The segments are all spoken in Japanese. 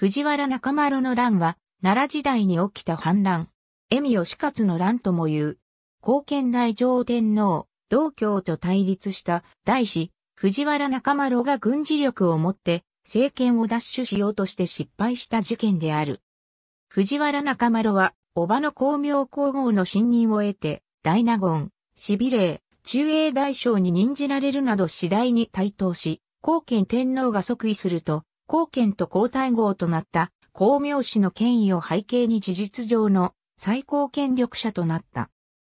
藤原中丸の乱は、奈良時代に起きた反乱。恵美義勝の乱とも言う。後見大上天皇、道教と対立した大師、藤原中丸が軍事力を持って政権を奪取しようとして失敗した事件である。藤原中丸は、叔母の光明皇后の信任を得て、大納言、しびれ中英大将に任じられるなど次第に台頭し、後見天皇が即位すると、皇権と皇太后となった光明氏の権威を背景に事実上の最高権力者となった。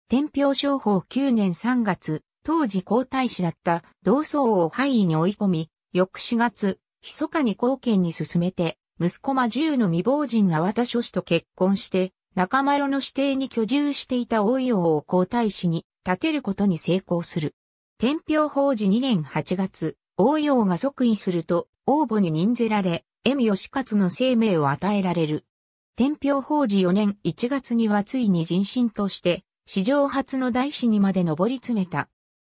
天平商法9年3月、当時皇太子だった同僧を廃位に追い込み、翌4月、密かに皇権に進めて、息子魔獣の未亡人が渡諸氏と結婚して、中丸の指定に居住していた大井王を皇太子に立てることに成功する。天平法治2年8月、大井王が即位すると、応募に任ぜられ、恵美義勝の生命を与えられる。天平法事4年1月にはついに人心として、史上初の大師にまで上り詰めた。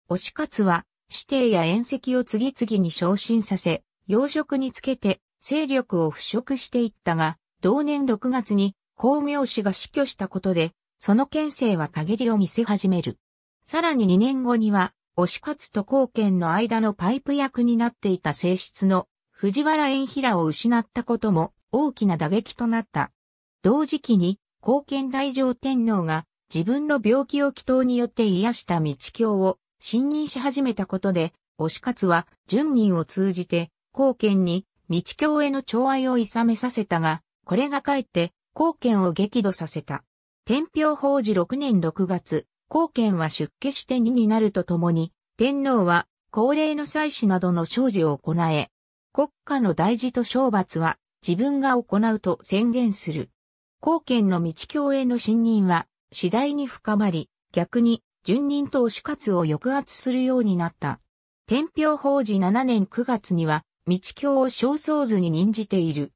義勝は、指定や宴席を次々に昇進させ、養殖につけて、勢力を腐食していったが、同年6月に、光明氏が死去したことで、その県政は陰りを見せ始める。さらに2年後には、推し活と貢剣の間のパイプ役になっていた性質の藤原縁平を失ったことも大きな打撃となった。同時期に、後見大乗天皇が自分の病気を祈祷によって癒した道教を信任し始めたことで、推勝は順人を通じて後見に道教への寵愛を諌めさせたが、これがかえって後見を激怒させた。天平法治6年6月、後見は出家して2になるとともに、天皇は高齢の祭祀などの生事を行え、国家の大事と懲罰は自分が行うと宣言する。貢献の道教への信任は次第に深まり、逆に順任と推し活を抑圧するようになった。天平法事7年9月には、道教を焦燥図に任じている。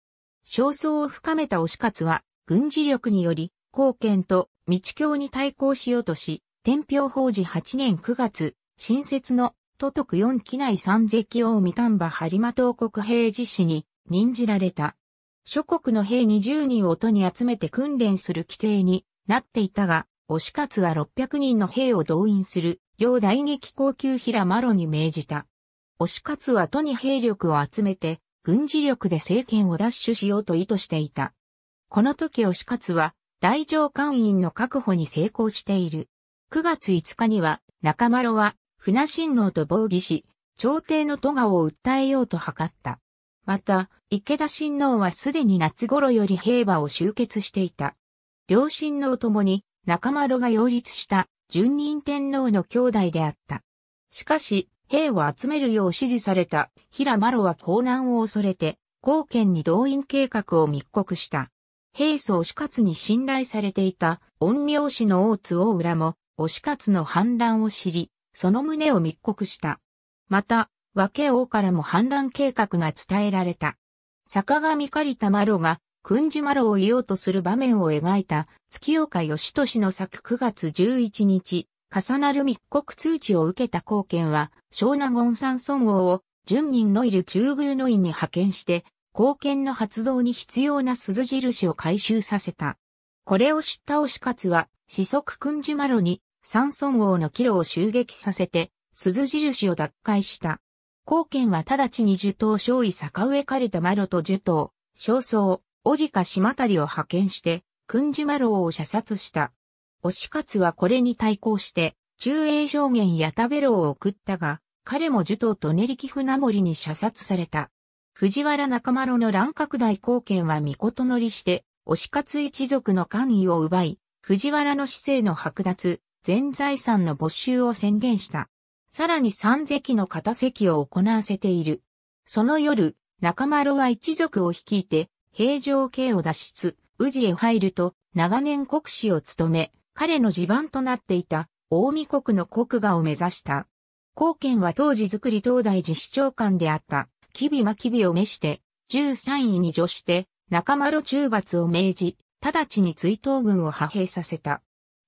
焦燥を深めた推し活は、軍事力により、貢献と道教に対抗しようとし、天平法治8年9月、新設の都督四機内三関王御丹波播磨東国平治使に任じられた。諸国の兵20人を都に集めて訓練する規定になっていたが、押勝は600人の兵を動員する、要大撃高級平マロに命じた。押勝は都に兵力を集めて、軍事力で政権を奪取しようと意図していた。この時押勝は、大乗官員の確保に成功している。9月5日には、中丸は、船親王と防御し、朝廷の都賀を訴えようと図った。また、池田親王はすでに夏頃より兵馬を集結していた。両親王ともに中丸が擁立した順任天皇の兄弟であった。しかし、兵を集めるよう指示された平麻は高難を恐れて、後見に動員計画を密告した。兵曹死活に信頼されていた恩苗氏の大津大浦も、お死活の反乱を知り、その旨を密告した。また、和家王からも反乱計画が伝えられた。坂上狩田麻呂が、君示麻呂を言おうとする場面を描いた、月岡義俊の作9月11日、重なる密告通知を受けた貢献は、湘南ゴ山村王を、順人のいる中宮の院に派遣して、貢献の発動に必要な鈴印を回収させた。これを知った推し勝は、四足君示麻呂に、三村王の帰路を襲撃させて、鈴印を奪回した。貢献は直ちに受刀少尉坂上枯れたマロと受刀、少曹、おじか島たりを派遣して、君樹マロを射殺した。押勝はこれに対抗して、中英将軍やタベロを送ったが、彼も受刀と練キ船森に射殺された。藤原中丸の乱拡大貢献は御事乗りして、押勝一族の官位を奪い、藤原の姿勢の剥奪、全財産の没収を宣言した。さらに三隻の片席を行わせている。その夜、中丸は一族を率いて、平城刑を脱出、宇治へ入ると、長年国司を務め、彼の地盤となっていた、大見国の国画を目指した。貢献は当時作り東大寺市長官であった、びまきびを召して、13位に助して、中丸中罰を命じ、直ちに追悼軍を派兵させた。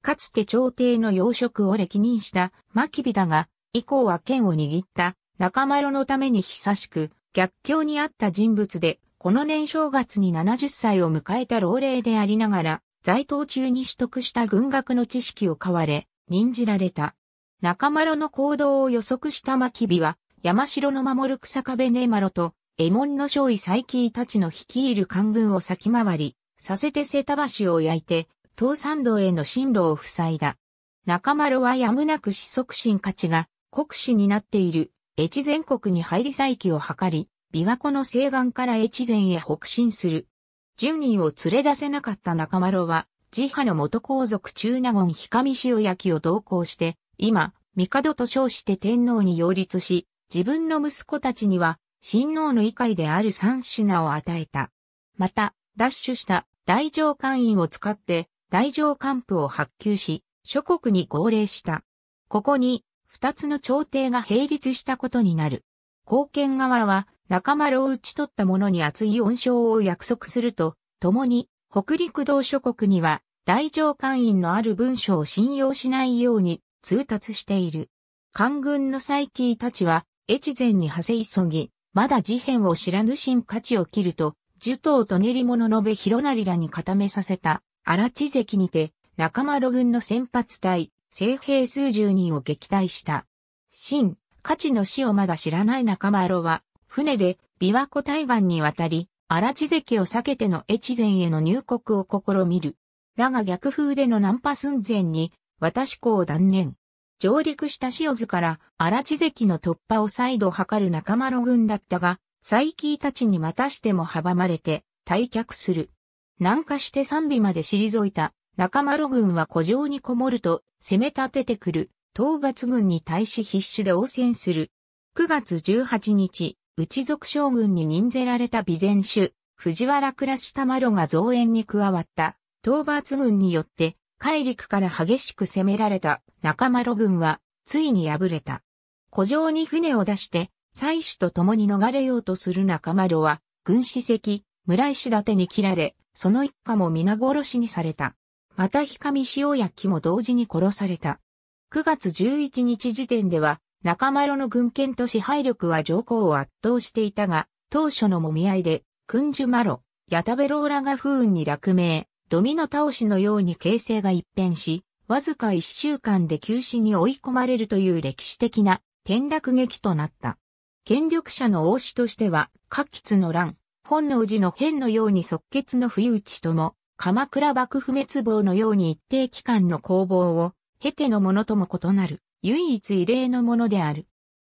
かつて朝廷の要職を歴任した牧美だが、以降は剣を握った中丸のために久しく逆境にあった人物で、この年正月に70歳を迎えた老齢でありながら、在党中に取得した軍学の知識を買われ、任じられた。中丸の行動を予測した牧美は、山城の守る草壁根丸と、エモンの少尉佐伯たちの率いる官軍を先回り、させて瀬田橋を焼いて、東山道への進路を塞いだ。中丸はやむなく四足進価値が国士になっている越前国に入り再起を図り、琵琶湖の西岸から越前へ北進する。順人を連れ出せなかった中丸は、自派の元皇族中納言氷上塩焼を同行して、今、帝と称して天皇に擁立し、自分の息子たちには、親王の異界である三品を与えた。また、奪取した大上官員を使って、大乗官府を発給し、諸国に号令した。ここに、二つの朝廷が並立したことになる。貢献側は、中丸を討ち取った者に厚い恩賞を約束すると、共に、北陸道諸国には、大乗官員のある文書を信用しないように通達している。官軍の再起たちは、越前に馳せ急ぎ、まだ事変を知らぬ新価値を切ると、樹刀と練り物のべ広成らに固めさせた。荒地関にて、中丸軍の先発隊、征兵数十人を撃退した。新、価値の死をまだ知らない中丸は、船で琵琶湖対岸に渡り、荒地関を避けての越前への入国を試みる。だが逆風での難破寸前に、私港を断念。上陸した塩津から荒地関の突破を再度図る中丸軍だったが、佐伯たちにまたしても阻まれて退却する。南下して三尾まで退いた中丸軍は古城にこもると攻め立ててくる討伐軍に対し必死で応戦する。9月18日、内族将軍に任ぜられた備前主、藤原倉下麻呂が増援に加わった討伐軍によって海陸から激しく攻められた中丸軍はついに敗れた。古城に船を出して妻子と共に逃れようとする中丸は軍史籍、村石立に切られ、その一家も皆殺しにされた。また氷上塩焼も同時に殺された。9月11日時点では、中丸の軍権と支配力は上皇を圧倒していたが、当初のもみ合いで、君樹マロ、ヤタベローラが不運に落命、ドミノ倒しのように形勢が一変し、わずか1週間で休止に追い込まれるという歴史的な転落劇となった。権力者の王子としては、キ吉の乱、本能寺の変のように即決の不意打ちとも、鎌倉幕府滅亡のように一定期間の攻防を、経てのものとも異なる、唯一異例のものである。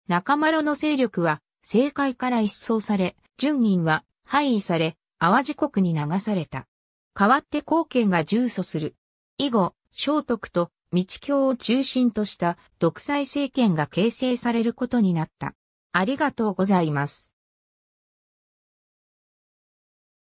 中丸の勢力は、政界から一掃され、順銀は廃位され、淡路国に流された。代わって後見が重訴する。以後、聖徳と道教を中心とした独裁政権が形成されることになった。ありがとうございます。